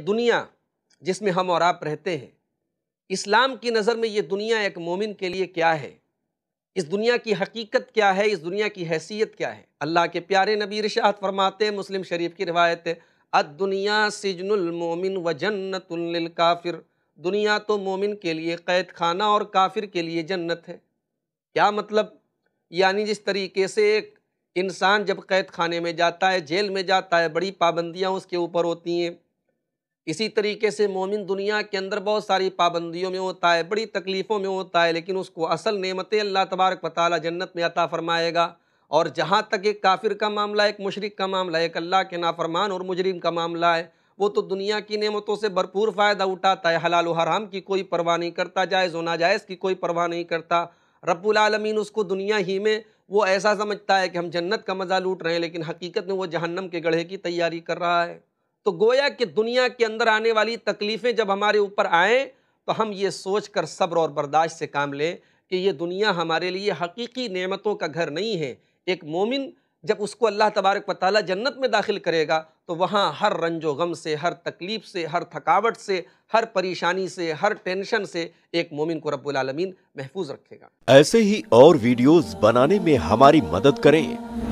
दुनिया जिसमें हम और आप रहते हैं इस्लाम की नज़र में ये दुनिया एक मोमिन के लिए क्या है इस दुनिया की हकीकत क्या है इस दुनिया की हैसियत क्या है अल्लाह के प्यारे नबी रिशात फरमाते हैं मुस्लिम शरीफ की रवायत है अद दुनिया सिजनमोमिन व जन्नतुल काफिर दुनिया तो मोमिन के लिए कैद खाना और काफिर के लिए जन्नत है क्या मतलब यानी जिस तरीके से एक इंसान जब कैद खाने में जाता है जेल में जाता है बड़ी पाबंदियाँ उसके ऊपर होती हैं इसी तरीके से मोमिन दुनिया के अंदर बहुत सारी पाबंदियों में होता है बड़ी तकलीफ़ों में होता है लेकिन उसको असल नेमतें अल्लाह तबारक वाली जन्नत में अता फ़रमाएगा और जहाँ तक एक काफिर का मामला एक मशरक का मामला एक अल्लाह के नाफरमान और मुजरिम का मामला है वो तो दुनिया की नेमतों से भरपूर फ़ायदा उठाता है हलाल हराम की कोई परवाह नहीं करता जायज़ व नाजायज़ की कोई परवाह नहीं करता रब्बुलमीन उसको दुनिया ही में वो ऐसा समझता है कि हम जन्नत का मज़ा लूट रहे हैं लेकिन हकीकत में वो जहन्नम के गढ़े की तैयारी कर रहा है तो गोया कि दुनिया के अंदर आने वाली तकलीफ़ें जब हमारे ऊपर आएँ तो हम ये सोच कर सब्र और बर्दाश्त से काम लें कि ये दुनिया हमारे लिए हकीकी नेमतों का घर नहीं है एक मोमिन जब उसको अल्लाह तबारक वाली जन्नत में दाखिल करेगा तो वहाँ हर रंजो गम से हर तकलीफ़ से हर थकावट से हर परेशानी से हर टेंशन से एक मोमिन को रब्बुल आलमीन महफूज रखेगा ऐसे ही और वीडियोस बनाने में हमारी मदद करें